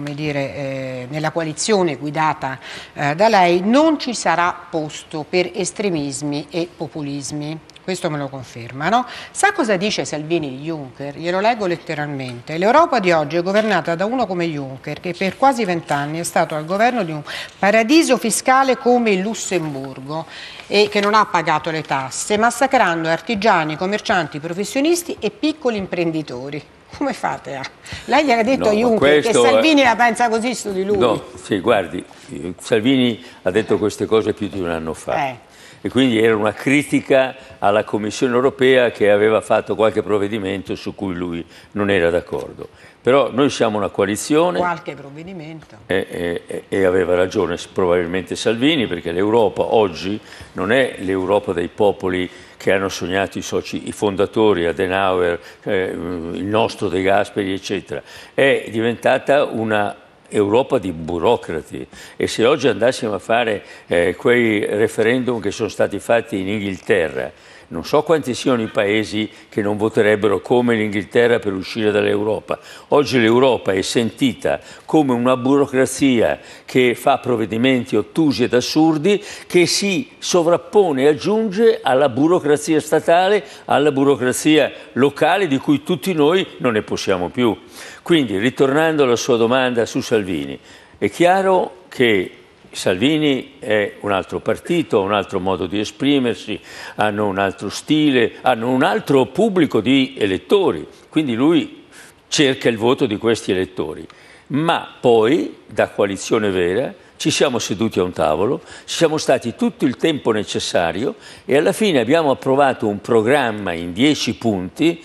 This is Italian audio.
come dire, eh, nella coalizione guidata eh, da lei non ci sarà posto per estremismi e populismi questo me lo conferma. No? Sa cosa dice Salvini Juncker? Glielo leggo letteralmente. L'Europa di oggi è governata da uno come Juncker, che per quasi vent'anni è stato al governo di un paradiso fiscale come il Lussemburgo e che non ha pagato le tasse, massacrando artigiani, commercianti, professionisti e piccoli imprenditori. Come fate a... Lei gliel'ha detto no, a Juncker che Salvini è... la pensa così su di lui. No, sì, guardi, Salvini ha detto queste cose più di un anno fa. Eh e quindi era una critica alla Commissione europea che aveva fatto qualche provvedimento su cui lui non era d'accordo. Però noi siamo una coalizione. Qualche provvedimento. E, e, e aveva ragione probabilmente Salvini perché l'Europa oggi non è l'Europa dei popoli che hanno sognato i, soci, i fondatori, Adenauer, eh, il nostro De Gasperi, eccetera. È diventata una Europa di burocrati e se oggi andassimo a fare eh, quei referendum che sono stati fatti in Inghilterra, non so quanti siano i paesi che non voterebbero come l'Inghilterra per uscire dall'Europa. Oggi l'Europa è sentita come una burocrazia che fa provvedimenti ottusi ed assurdi che si sovrappone e aggiunge alla burocrazia statale, alla burocrazia locale di cui tutti noi non ne possiamo più. Quindi, ritornando alla sua domanda su Salvini, Salvini. È chiaro che Salvini è un altro partito, ha un altro modo di esprimersi, hanno un altro stile, hanno un altro pubblico di elettori, quindi lui cerca il voto di questi elettori. Ma poi, da coalizione vera, ci siamo seduti a un tavolo, ci siamo stati tutto il tempo necessario e alla fine abbiamo approvato un programma in dieci punti